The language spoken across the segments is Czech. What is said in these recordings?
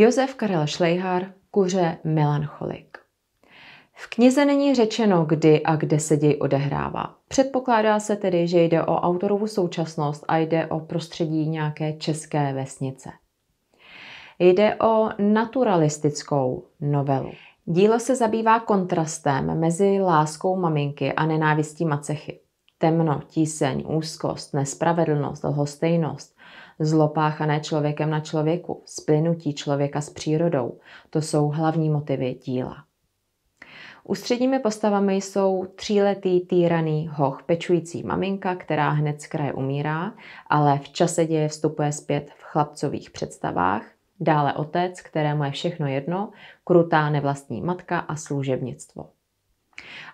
Josef Karel Šlejhar, Kuře melancholik. V knize není řečeno, kdy a kde se děj odehrává. Předpokládá se tedy, že jde o autorovu současnost a jde o prostředí nějaké české vesnice. Jde o naturalistickou novelu. Dílo se zabývá kontrastem mezi láskou maminky a nenávistí macechy. Temno, tíseň, úzkost, nespravedlnost, lhostejnost – zlopáchané člověkem na člověku, splynutí člověka s přírodou. To jsou hlavní motivy díla. Ústředními postavami jsou tříletý týraný hoch, pečující maminka, která hned z kraje umírá, ale v čase děje vstupuje zpět v chlapcových představách, dále otec, kterému je všechno jedno, krutá nevlastní matka a služebnictvo.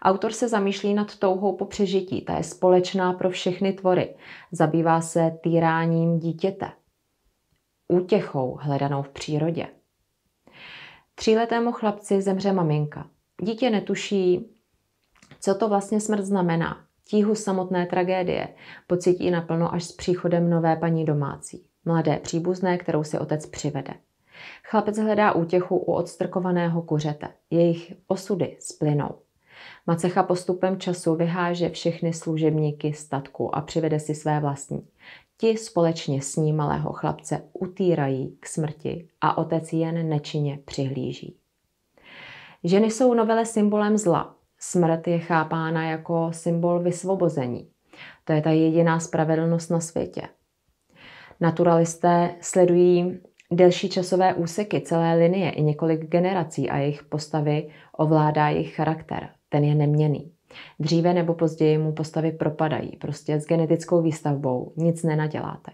Autor se zamýšlí nad touhou po přežití, ta je společná pro všechny tvory. Zabývá se týráním dítěte, útěchou hledanou v přírodě. Tříletému chlapci zemře maminka. Dítě netuší, co to vlastně smrt znamená. Tíhu samotné tragédie pocítí naplno až s příchodem nové paní domácí, mladé příbuzné, kterou si otec přivede. Chlapec hledá útěchu u odstrkovaného kuřete. Jejich osudy splynou. Macecha postupem času vyháže všechny služebníky statku a přivede si své vlastní. Ti společně s ním malého chlapce utírají k smrti a otec jen nečině přihlíží. Ženy jsou novele symbolem zla. Smrt je chápána jako symbol vysvobození. To je ta jediná spravedlnost na světě. Naturalisté sledují delší časové úseky celé linie i několik generací a jejich postavy ovládá jejich charakter ten je neměný. Dříve nebo později mu postavy propadají, prostě s genetickou výstavbou nic nenaděláte.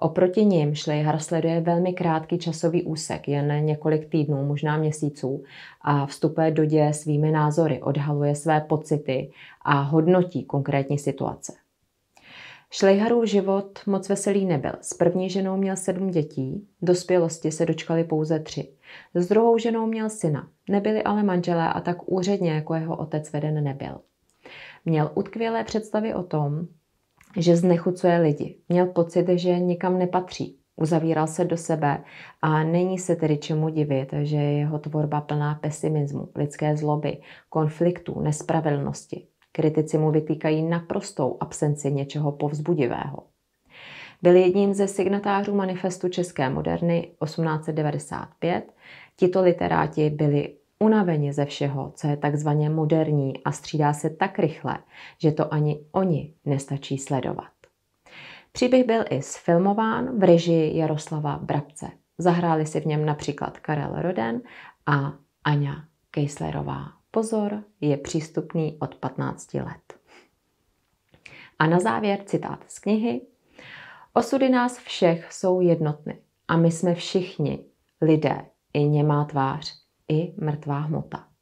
Oproti ním Schleyhar sleduje velmi krátký časový úsek, jen několik týdnů, možná měsíců, a vstupuje do děje svými názory, odhaluje své pocity a hodnotí konkrétní situace. Šlejharův život moc veselý nebyl. S první ženou měl sedm dětí, dospělosti se dočkali pouze tři. S druhou ženou měl syna, nebyli ale manželé a tak úředně jako jeho otec veden nebyl. Měl utkvělé představy o tom, že znechucuje lidi. Měl pocit, že nikam nepatří. Uzavíral se do sebe a není se tedy čemu divit, že je jeho tvorba plná pesimismu, lidské zloby, konfliktů, nespravedlnosti. Kritici mu vytýkají naprostou absenci něčeho povzbudivého. Byl jedním ze signatářů manifestu České moderny 1895. Tito literáti byli unaveni ze všeho, co je takzvaně moderní a střídá se tak rychle, že to ani oni nestačí sledovat. Příběh byl i sfilmován v režii Jaroslava Brabce. Zahráli si v něm například Karel Roden a Aňa Kejslerová. Pozor, je přístupný od 15 let. A na závěr citát z knihy. Osudy nás všech jsou jednotné a my jsme všichni lidé, i němá tvář, i mrtvá hmota.